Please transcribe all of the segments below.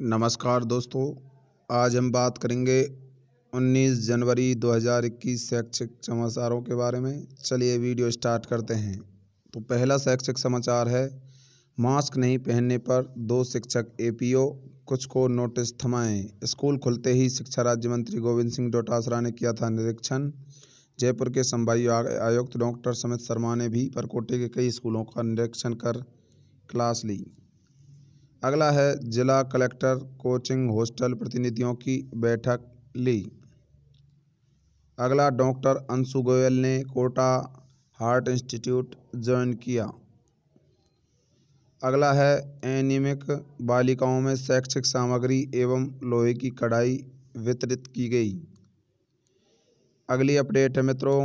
नमस्कार दोस्तों आज हम बात करेंगे 19 जनवरी 2021 शैक्षिक समाचारों के बारे में चलिए वीडियो स्टार्ट करते हैं तो पहला शैक्षिक समाचार है मास्क नहीं पहनने पर दो शिक्षक एपीओ कुछ को नोटिस थमाएं स्कूल खुलते ही शिक्षा राज्य मंत्री गोविंद सिंह डोटासरा ने किया था निरीक्षण जयपुर के संभागीय आयुक्त डॉक्टर समित शर्मा ने भी परकोटे के कई स्कूलों का निरीक्षण कर क्लास ली अगला है जिला कलेक्टर कोचिंग हॉस्टल प्रतिनिधियों की बैठक ली अगला डॉक्टर अंशु गोयल ने कोटा हार्ट इंस्टीट्यूट ज्वाइन किया अगला है एनिमिक बालिकाओं में शैक्षिक सामग्री एवं लोहे की कढ़ाई वितरित की गई अगली अपडेट है मित्रों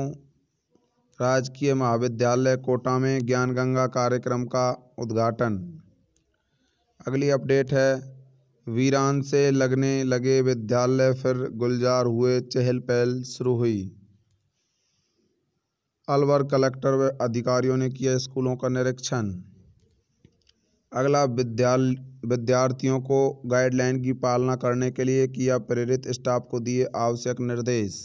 राजकीय महाविद्यालय कोटा में ज्ञान गंगा कार्यक्रम का उद्घाटन अगली अपडेट है वीरान से लगने लगे विद्यालय फिर गुलजार हुए चहल पहल शुरू हुई अलवर कलेक्टर व अधिकारियों ने किया स्कूलों का निरीक्षण अगला विद्याल विद्यार्थियों को गाइडलाइन की पालना करने के लिए किया प्रेरित स्टाफ को दिए आवश्यक निर्देश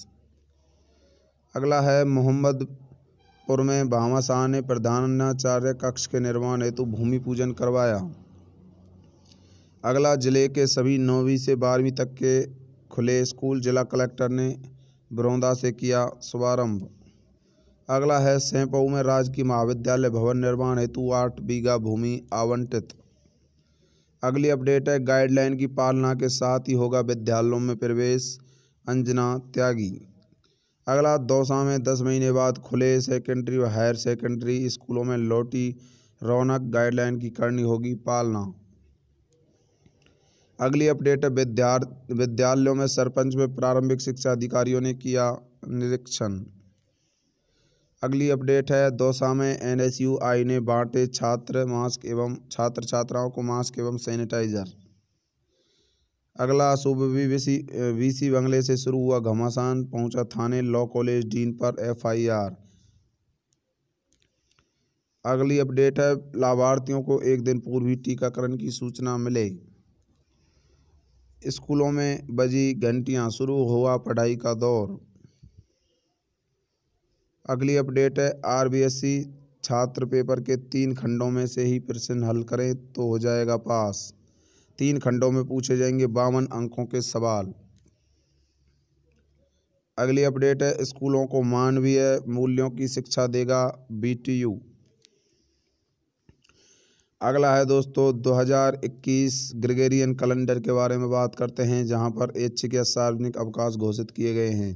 अगला है मोहम्मदपुर में भामा शाह ने प्रधानाचार्य कक्ष के निर्माण हेतु भूमि पूजन करवाया अगला ज़िले के सभी नौवीं से बारहवीं तक के खुले स्कूल जिला कलेक्टर ने बरौदा से किया शुभारंभ अगला है सैंपऊ में राजकीय महाविद्यालय भवन निर्माण हेतु आठ बीघा भूमि आवंटित अगली अपडेट है गाइडलाइन की पालना के साथ ही होगा विद्यालयों में प्रवेश अंजना त्यागी अगला दौसा में दस महीने बाद खुले सेकेंडरी व हायर सेकेंडरी स्कूलों में लौटी रौनक गाइडलाइन की करनी होगी पालना अगली अपडेट है विद्यार्थ विद्यालयों में सरपंच में प्रारंभिक शिक्षा अधिकारियों ने किया निरीक्षण अगली अपडेट है दौसा में एन यू आई ने बांटे छात्र मास्क एवं छात्र छात्राओं को मास्क एवं सैनिटाइजर अगला भी वीसी वीसी बंगले से शुरू हुआ घमासान पहुंचा थाने लॉ कॉलेज डीन पर एफआईआर अगली अपडेट है लाभार्थियों को एक दिन पूर्व ही टीकाकरण की सूचना मिले स्कूलों में बजी घंटियां शुरू हुआ पढ़ाई का दौर अगली अपडेट है आरबीएससी छात्र पेपर के तीन खंडों में से ही प्रश्न हल करें तो हो जाएगा पास तीन खंडों में पूछे जाएंगे बावन अंकों के सवाल अगली अपडेट है स्कूलों को मानवीय मूल्यों की शिक्षा देगा बीटीयू अगला है दोस्तों 2021 ग्रेगेरियन कैलेंडर के बारे में बात करते हैं जहां पर ऐच्छिक या सार्वजनिक अवकाश घोषित किए गए हैं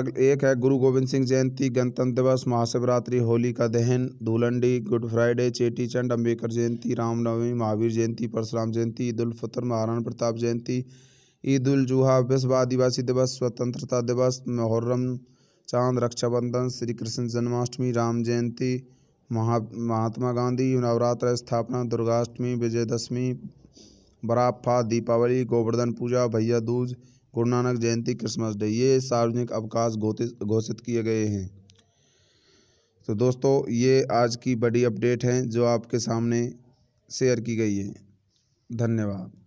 अग एक है गुरु गोविंद सिंह जयंती गणतंत्र दिवस महाशिवरात्रि होली का दहन धूलंडी गुड फ्राइडे चेटी चंड अम्बेडकर जयंती रामनवमी महावीर जयंती परशुराम जयंती ईद उल फितर महाराणा प्रताप जयंती ईद उल जुहा विश्व आदिवासी दिवस स्वतंत्रता दिवस मुहर्रम चांद रक्षाबंधन श्री कृष्ण जन्माष्टमी राम जयंती महा महात्मा गांधी नवरात्र स्थापना दुर्गाष्टमी विजयदशमी बराफा दीपावली गोवर्धन पूजा भैया दूज गुरु नानक जयंती क्रिसमस डे ये सार्वजनिक अवकाश घोषित किए गए हैं तो दोस्तों ये आज की बड़ी अपडेट हैं जो आपके सामने शेयर की गई है धन्यवाद